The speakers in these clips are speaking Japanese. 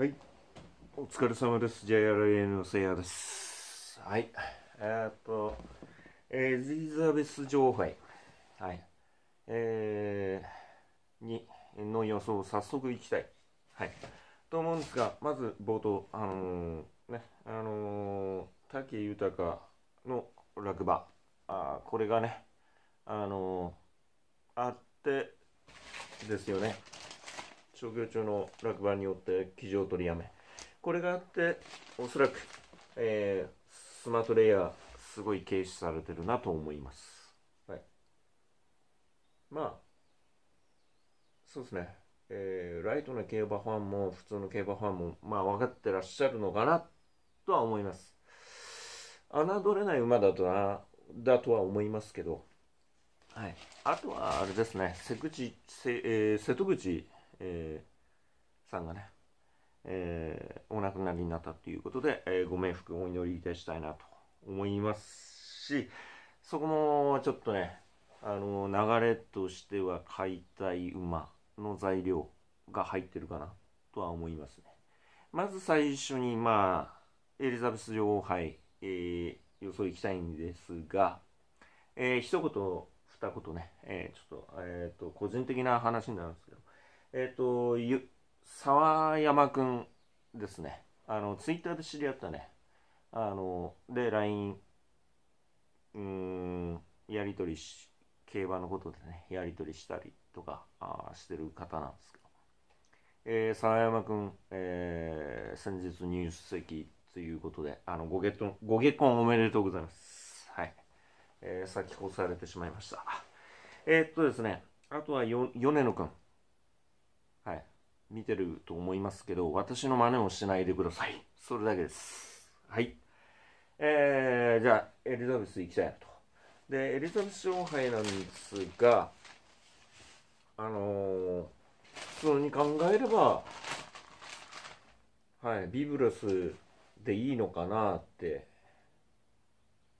はい。お疲れ様です。JRA のせいやです。はい。えー、っと、えエリザベス女王杯。はい。えー、に、の予想を早速いきたい。はい。と思うんですが、まず冒頭、あのー、ね、あのー、豊の落馬。あこれがね、あのー、あってですよね。商業中の落盤によって騎乗取りやめこれがあっておそらく、えー、スマートレイヤーすごい軽視されてるなと思います、はい、まあそうですねえー、ライトな競馬ファンも普通の競馬ファンもまあ分かってらっしゃるのかなとは思います侮れない馬だとなだとは思いますけどはい、あとはあれですね瀬口瀬、えー、瀬戸口えー、さんがね、えー、お亡くなりになったということで、えー、ご冥福をお祈りいたしたいなと思いますし、そこもちょっとね、あの流れとしては解体馬の材料が入ってるかなとは思いますね。まず最初に、まあ、エリザベス女王杯、えー、予想いきたいんですが、えー、一言、二言ね、えー、ちょっと、えっ、ー、と、個人的な話になるんですけど、えっ、ー、と、ゆ、沢山くんですね。あの、ツイッターで知り合ったね。あの、で、LINE、うん、やり取りし、競馬のことでね、やり取りしたりとか、あしてる方なんですけど。えー、沢山くん、えー、先日入籍ということで、あの、ご結婚、ご結婚おめでとうございます。はい。えー、先越されてしまいました。えー、っとですね、あとはよ、米野くん。はい、見てると思いますけど、私の真似をしないでください。それだけです。はい。えー、じゃあ、エリザベス行きたいなと。で、エリザベス女王杯なんですが、あのー、普通に考えれば、はい、ビブロスでいいのかなって、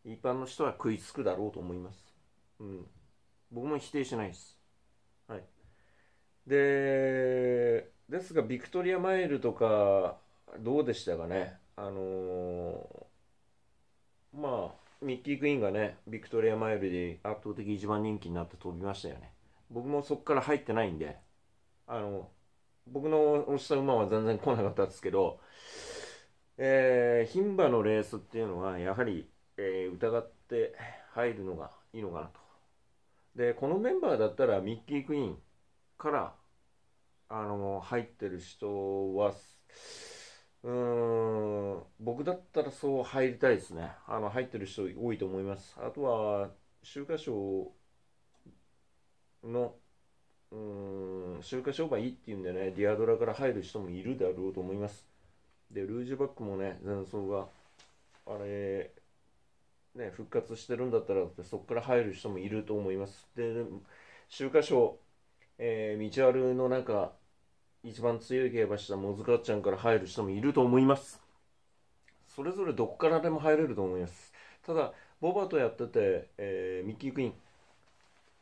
一般の人は食いつくだろうと思います。うん。僕も否定しないです。でですがビクトリアマイルとかどうでしたかねあのー、まあミッキー・クイーンがねビクトリアマイルで圧倒的一番人気になって飛びましたよね僕もそこから入ってないんであの僕の押した馬は全然来なかったですけどえ牝、ー、馬のレースっていうのはやはり、えー、疑って入るのがいいのかなとでこのメンバーだったらミッキー・クイーンからあの入ってる人はうん僕だったらそう入りたいですねあの入ってる人多いと思いますあとは週刊賞のうん週刊商売いいっていうんでねディアドラから入る人もいるだろうと思いますでルージュバックもね前奏があれね復活してるんだったらそこから入る人もいると思いますで週刊賞えー、道あるのなんか一番強い競馬したモズカちゃんから入る人もいると思います。それぞれどこからでも入れると思います。ただ、ボバとやってて、えー、ミッキークイーン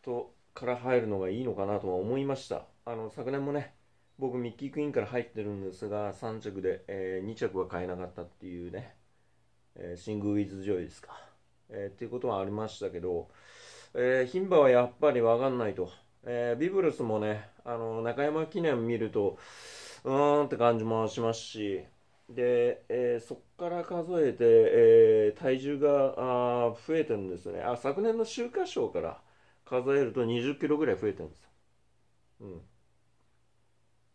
とから入るのがいいのかなとは思いました。あの、昨年もね、僕ミッキークイーンから入ってるんですが、3着で、えー、2着は買えなかったっていうね、えー、シング・ウィズ・ジョイですか。えー、っていうことはありましたけど、え牝馬はやっぱりわかんないと。えー、ビブルスもね、あの、中山記念見ると、うーんって感じもしますし、で、えー、そこから数えて、えー、体重があ増えてるんですね。あ、昨年の秋華賞から数えると20キロぐらい増えてるんですよ。うん。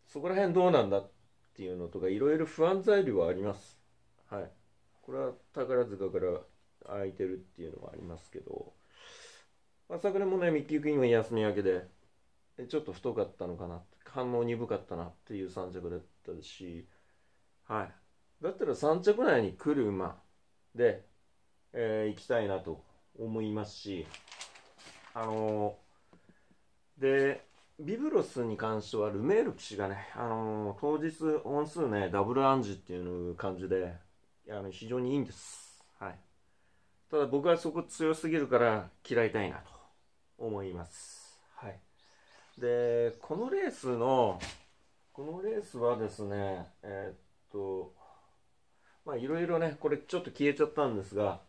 そこら辺どうなんだっていうのとか、いろいろ不安材料はあります。はい。これは宝塚から空いてるっていうのはありますけど、まあ、昨年もね、ミッキークイーンは休み明けで、ちょっと太かったのかな反応鈍かったなっていう3着だったし、はい、だったら3着内に来る馬で、えー、行きたいなと思いますしあのー、でビブロスに関してはルメール騎士がね、あのー、当日本数ねダブルアンジっていう感じであの非常にいいんです、はい、ただ僕はそこ強すぎるから嫌いたいなと思いますはいでこのレースのこのレースはですねえー、っとまあいろいろねこれちょっと消えちゃったんですが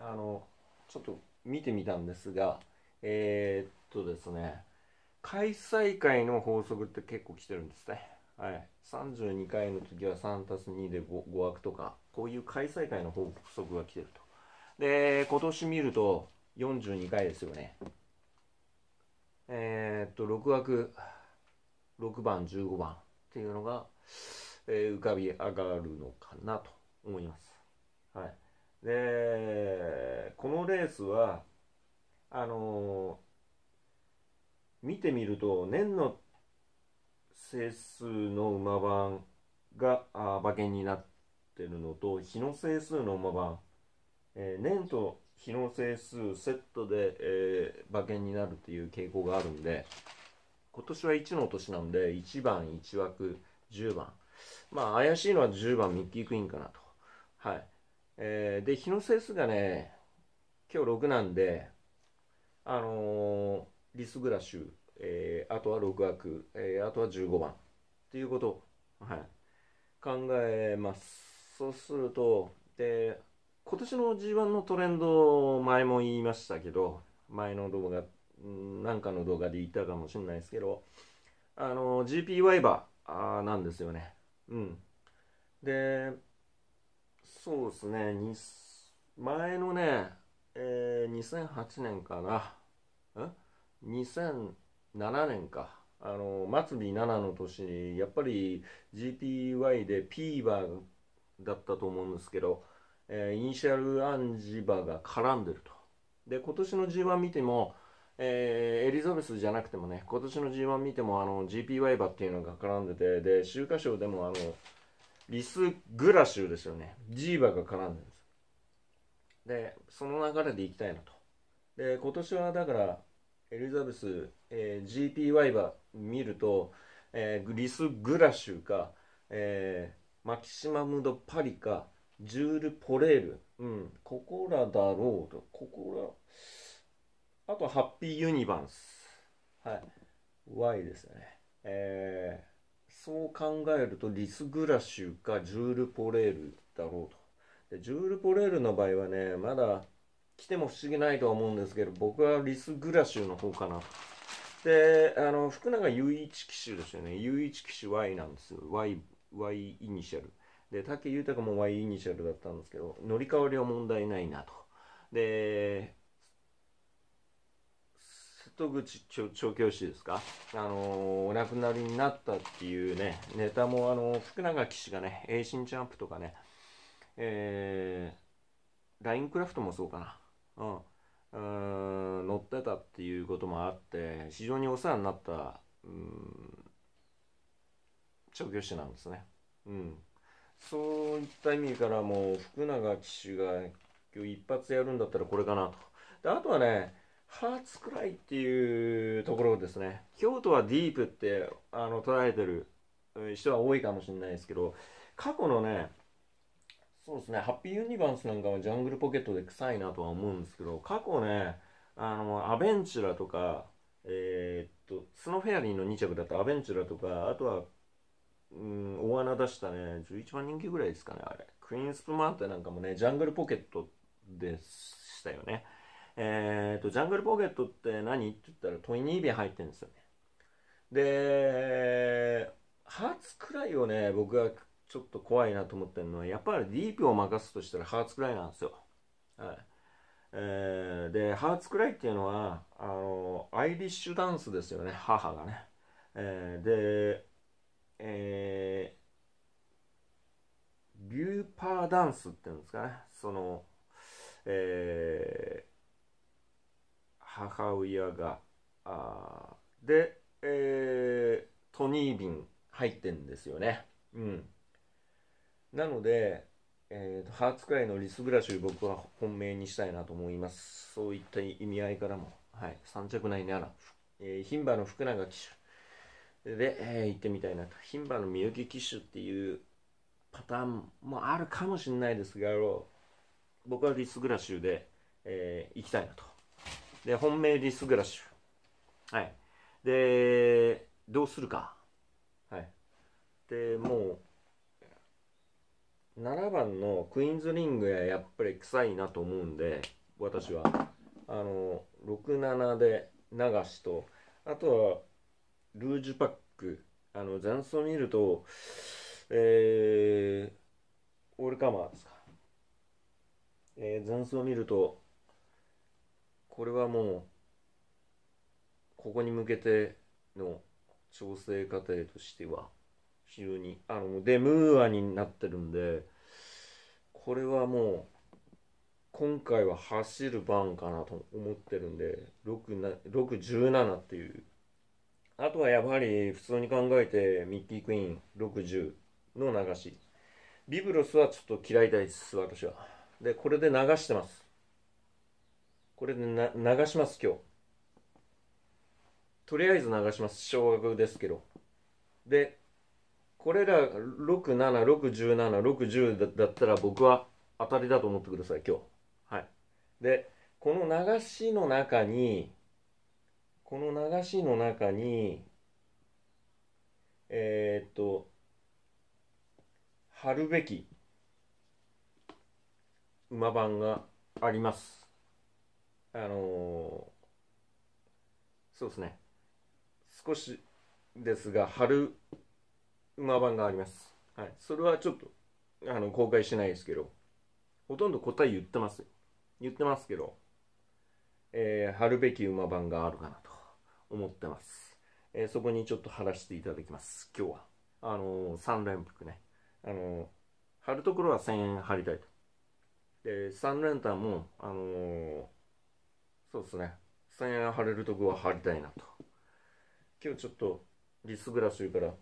あのちょっと見てみたんですがえー、っとですね開催会の法則って結構来てるんですねはい32回の時は3たす2で 5, 5枠とかこういう開催会の法則が来てるとで今年見ると42回ですよねえー、っと6枠6番15番っていうのが、えー、浮かび上がるのかなと思います。はい、でこのレースはあのー、見てみると年の整数の馬番があ馬券になってるのと日の整数の馬番、えー、年と日の整数セットで、えー、馬券になるっていう傾向があるんで今年は1の年なんで1番1枠10番まあ怪しいのは10番ミッキークイーンかなとはい、えー、で日の整数がね今日6なんであのー、リスグラシュ、えー、あとは6枠、えー、あとは15番っていうことを、はい、考えますそうするとで今年の G1 のトレンド、前も言いましたけど、前の動画、なんかの動画で言ったかもしれないですけど、あの、GP ワイバーなんですよね。うん。で、そうですね、前のね、えー、2008年かな、ん ?2007 年か。あの、末尾7の年に、やっぱり GPY で P バーだったと思うんですけど、えー、イニシャルアンジバが絡んでると。で、今年の G1 見ても、えー、エリザベスじゃなくてもね、今年の G1 見ても、あの、GP ワイバーっていうのが絡んでて、で、週刊賞でも、あの、リス・グラシュですよね。ジーバが絡んでるんです。で、その流れでいきたいなと。で、今年はだから、エリザベス、えー、GP ワイバー見ると、えー、リス・グラシュか、えー、マキシマムド・パリか、ジュール・ポレール、うん、ここらだろうと、ここら、あとハッピー・ユニバース、はい、Y ですね。えー、そう考えると、リス・グラシュかジュール・ポレールだろうと。でジュール・ポレールの場合はね、まだ来ても不思議ないとは思うんですけど、僕はリス・グラシュの方かな。で、あの、福永雄一騎手ですよね。雄一騎手 Y なんですよ。Y、Y イニシャル。で武豊も Y イニシャルだったんですけど乗り換わりは問題ないなとで瀬戸口調教師ですか、あのお亡くなりになったっていうねネタも、あの福永騎士がね「栄新チャンプ」とかね、えー、ラインクラフトもそうかな、うん、うん乗ってたっていうこともあって非常にお世話になった、うん、調教師なんですね。うんそういった意味からもう福永騎手が今日一発やるんだったらこれかなと。であとはね、ハーツくらいっていうところですね。京都はディープってあの捉えてる人は多いかもしれないですけど、過去のね、そうですね、ハッピーユニバースなんかはジャングルポケットで臭いなとは思うんですけど、過去ね、あの、アベンチュラとか、えー、っと、スノフェアリーの2着だったアベンチュラとか、あとはうん、大穴出したね、11番人気ぐらいですかね、あれ。クイーンスプマートなんかもね、ジャングルポケットでしたよね。えっ、ー、と、ジャングルポケットって何って言ったら、トイニービア入ってるんですよね。で、ハーツくらいをね、僕がちょっと怖いなと思ってるのは、やっぱりディープを任すとしたらハーツくらいなんですよ。はい。えー、で、ハーツくらいっていうのは、あの、アイリッシュダンスですよね、母がね。えー、で、ーダンスっていうんですかねその、えー、母親があで、えー、トニービン入ってんですよねうんなので、えーと、ハーツ界のリスブラシュ僕は本命にしたいなと思いますそういった意味合いからも、はい、3着内なら、え牝、ー、馬の福永騎手で、えー、行ってみたいなと牝馬のみゆき騎手っていうパターンもあるかもしれないですが僕はリスグラシュで、えー、行きたいなとで本命リスグラシュはいでどうするかはいでもう7番のクイーンズリングはやっぱり臭いなと思うんで私はあの67で流しとあとはルージュパックあの前奏見るとえー、オールカマーですか。えー、残数を見ると、これはもう、ここに向けての調整過程としては、非常に、あの、デムーアになってるんで、これはもう、今回は走る番かなと思ってるんで、617っていう。あとはやはり普通に考えてミッキークイーン60。の流しビブロスはちょっと嫌いです私はでこれで流してますこれで流します今日とりあえず流します小学ですけどでこれら67617610だったら僕は当たりだと思ってください今日はいでこの流しの中にこの流しの中にえー、っと貼るべき馬番があります。あのー、そうですね。少しですが、貼る馬番があります。はい。それはちょっと、あの、公開しないですけど、ほとんど答え言ってます。言ってますけど、えー、貼るべき馬番があるかなと思ってます。えー、そこにちょっと貼らせていただきます。今日は。あのー、3連服ね。あの貼るところは1000円貼りたいと。で、3連単も、あのー、そうですね、1000円貼れるところは貼りたいなと。今日ちょっとリスグラスから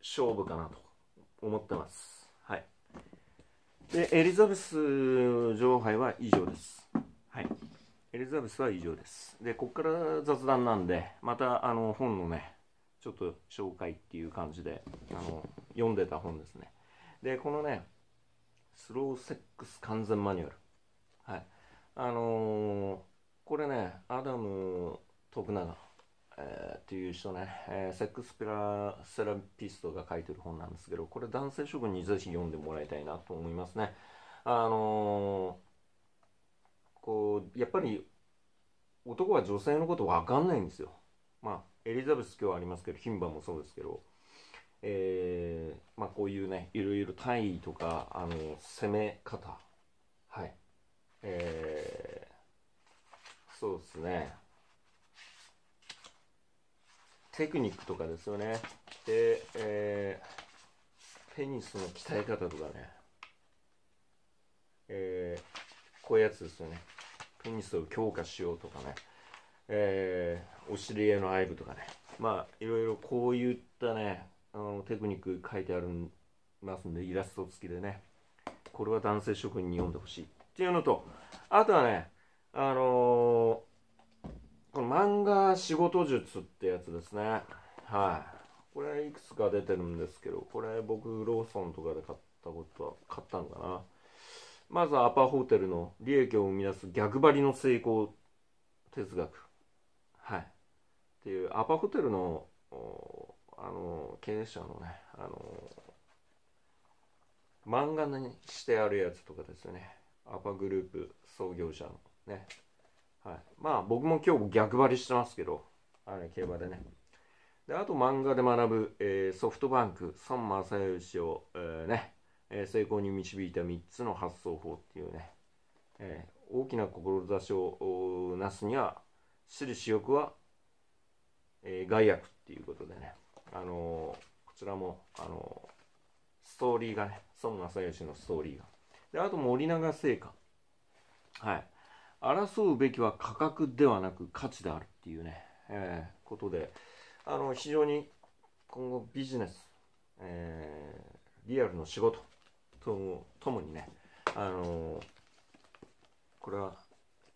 勝負かなと思ってます。はい。で、エリザベス女王杯は以上です。はい。エリザベスは以上です。で、こっから雑談なんで、またあの本のね、ちょっと紹介っていう感じで、あの、読んでた本ですね。で、このね、スローセックス完全マニュアル。はい。あのー、これね、アダム徳永、えー、っていう人ね、えー、セックスピラセラピストが書いてる本なんですけど、これ男性諸君にぜひ読んでもらいたいなと思いますね。あのー、こう、やっぱり男は女性のこと分かんないんですよ。まあ、エリザベス今日ありますけど、牝馬もそうですけど、えー、まあ、こういうねいろいろ体位とかあの攻め方はいえー、そうですねテクニックとかですよねで、えー、ペニスの鍛え方とかねえー、こういうやつですよねペニスを強化しようとかねえー、お尻への愛部とかねまあいろいろこういったねあのテクニック書いてありますんでイラスト付きでねこれは男性諸君に読んでほしいっていうのとあとはねあのー、この漫画仕事術ってやつですねはいこれいくつか出てるんですけどこれ僕ローソンとかで買ったことは買ったのかなまずアパホテルの利益を生み出す逆張りの成功哲学はいっていうアパホテルのあの経営者のねあの漫画にしてあるやつとかですよねアパグループ創業者のね、はい、まあ僕も今日逆張りしてますけどあれ競馬でねであと漫画で学ぶ、えー、ソフトバンク孫正義を、えー、ね、えー、成功に導いた3つの発想法っていうね、えー、大きな志をなすには私利私欲は、え害悪っていうことでねあのこちらも、あのストーリーがね、孫正義のストーリーが。で、あと森永製菓。はい。争うべきは価格ではなく価値であるっていうね、えー、ことで、あの、非常に今後ビジネス、えー、リアルの仕事とともにね、あのこれは、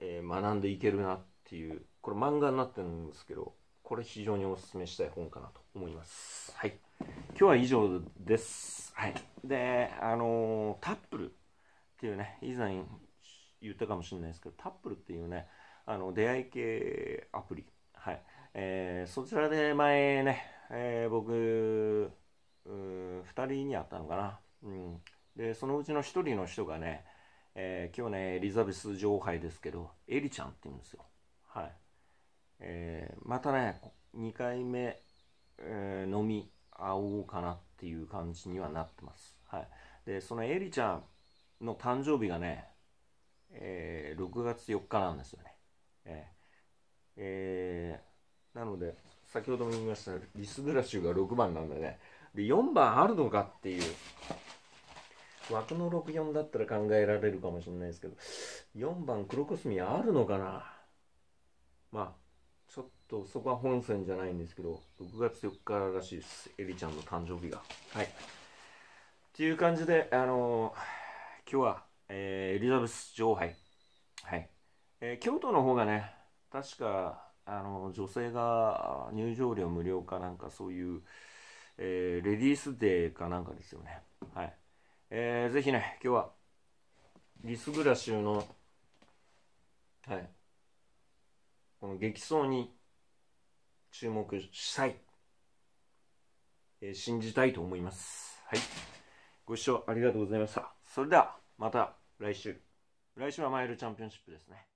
えー、学んでいけるなっていう、これ漫画になってるんですけど、これ非常にお勧めしたい本かなと思います。はい。今日は以上です。はい。で、あのー、タップルっていうね、以前言ったかもしれないですけど、タップルっていうね、あの出会い系アプリ。はい。えー、そちらで前ね、えー、僕、2人に会ったのかな。うん。で、そのうちの1人の人がね、えー、今日ね、エリザベス女王杯ですけど、エリちゃんって言うんですよ。はい。えー、またね、2回目、えー、飲み会おうかなっていう感じにはなってます。はい。で、そのエリちゃんの誕生日がね、えー、6月4日なんですよね。えーえー、なので、先ほども言いましたリス・グラシュが6番なんでね、で4番あるのかっていう、枠の64だったら考えられるかもしれないですけど、4番黒コスミあるのかなまあとそこは本線じゃないんですけど6月4日らしいですエリちゃんの誕生日がはいっていう感じであのー、今日は、えー、エリザベス女王杯はい、えー、京都の方がね確かあの女性が入場料無料かなんかそういう、えー、レディースデーかなんかですよねはい、えー、ぜひね今日はリスグラシュのはいこの激走に注目したい、えー、信じたいと思います。はい。ご視聴ありがとうございました。それでは、また来週。来週はマイルチャンピオンシップですね。